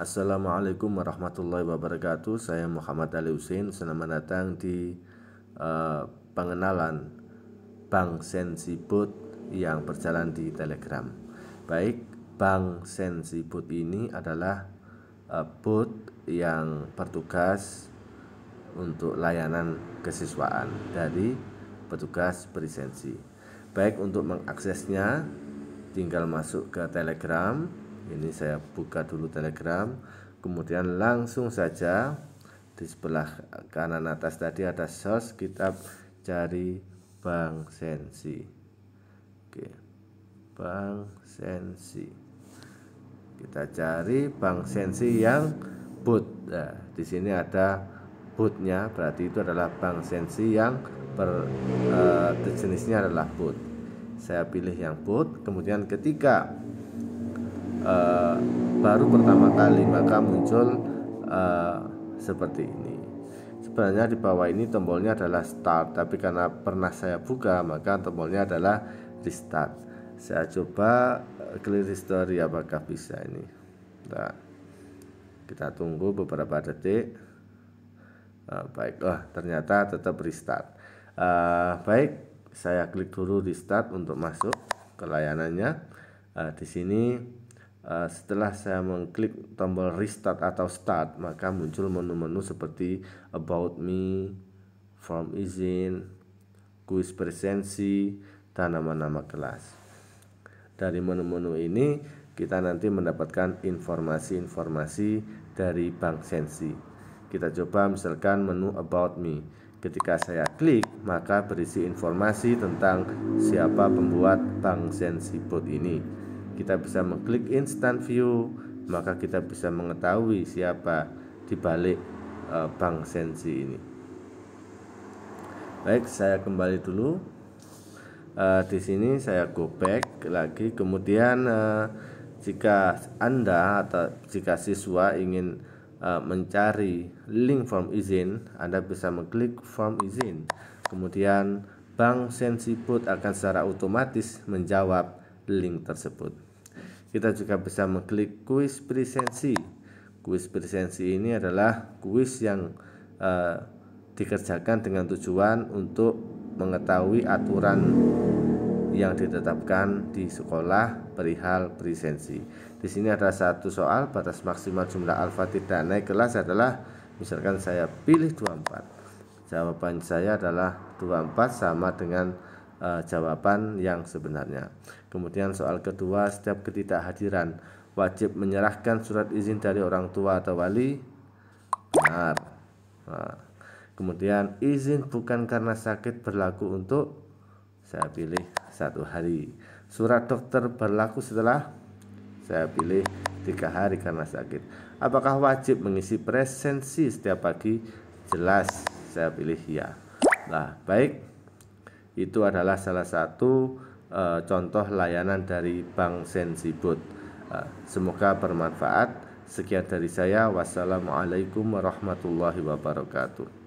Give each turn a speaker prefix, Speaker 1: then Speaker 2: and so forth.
Speaker 1: Assalamualaikum warahmatullahi wabarakatuh. Saya Muhammad Ali Husin. Selamat datang di uh, pengenalan Bank Sensibut yang berjalan di Telegram. Baik, Bank Sensibut ini adalah uh, bot yang bertugas untuk layanan kesiswaan dari petugas presensi. Baik untuk mengaksesnya tinggal masuk ke Telegram ini saya buka dulu telegram kemudian langsung saja di sebelah kanan atas tadi ada sos kita cari Bank Sensi oke Bank Sensi kita cari Bank Sensi yang boot nah, di sini ada bootnya berarti itu adalah Bank Sensi yang per, uh, eh, jenisnya adalah boot saya pilih yang boot kemudian ketika Eh, baru pertama kali maka muncul uh, seperti ini sebenarnya di bawah ini tombolnya adalah start tapi karena pernah saya buka maka tombolnya adalah restart saya coba eh, clear history apakah bisa ini nah, kita tunggu beberapa detik nah, baik oh ternyata tetap restart uh, baik saya klik dulu restart untuk masuk ke layanannya uh, di sini Eh, setelah saya mengklik tombol restart atau start maka muncul menu-menu seperti about me form izin kuis presensi dan nama-nama kelas dari menu-menu ini kita nanti mendapatkan informasi-informasi dari bank sensi kita coba misalkan menu about me ketika saya klik maka berisi informasi tentang siapa pembuat bank sensi bot ini kita bisa mengklik instant view, maka kita bisa mengetahui siapa di balik uh, bank sensi ini. Baik, saya kembali dulu. uh, di sini saya go back lagi. Kemudian uh, jika Anda atau jika siswa ingin uh, mencari link form izin, Anda bisa mengklik form izin. Kemudian bank sensi put akan secara otomatis menjawab link tersebut. Kita juga bisa mengklik kuis presensi. Kuis presensi ini adalah kuis yang uh, dikerjakan dengan tujuan untuk mengetahui aturan yang ditetapkan di sekolah perihal presensi. Di sini ada satu soal batas maksimal jumlah alfa tidak naik kelas adalah misalkan saya pilih 24. Jawaban saya adalah 24 sama dengan uh, jawaban yang sebenarnya. Kemudian soal kedua, setiap ketidakhadiran wajib menyerahkan surat izin dari orang tua atau wali. Benar. Nah. Kemudian izin bukan karena sakit berlaku untuk saya pilih satu hari. Surat dokter berlaku setelah saya pilih tiga hari karena sakit. Apakah wajib mengisi presensi setiap pagi? Jelas saya pilih ya. Nah, baik itu adalah salah satu e, contoh layanan dari Bank Sensibut. E, semoga bermanfaat. Sekian dari saya. Wassalamualaikum warahmatullahi wabarakatuh.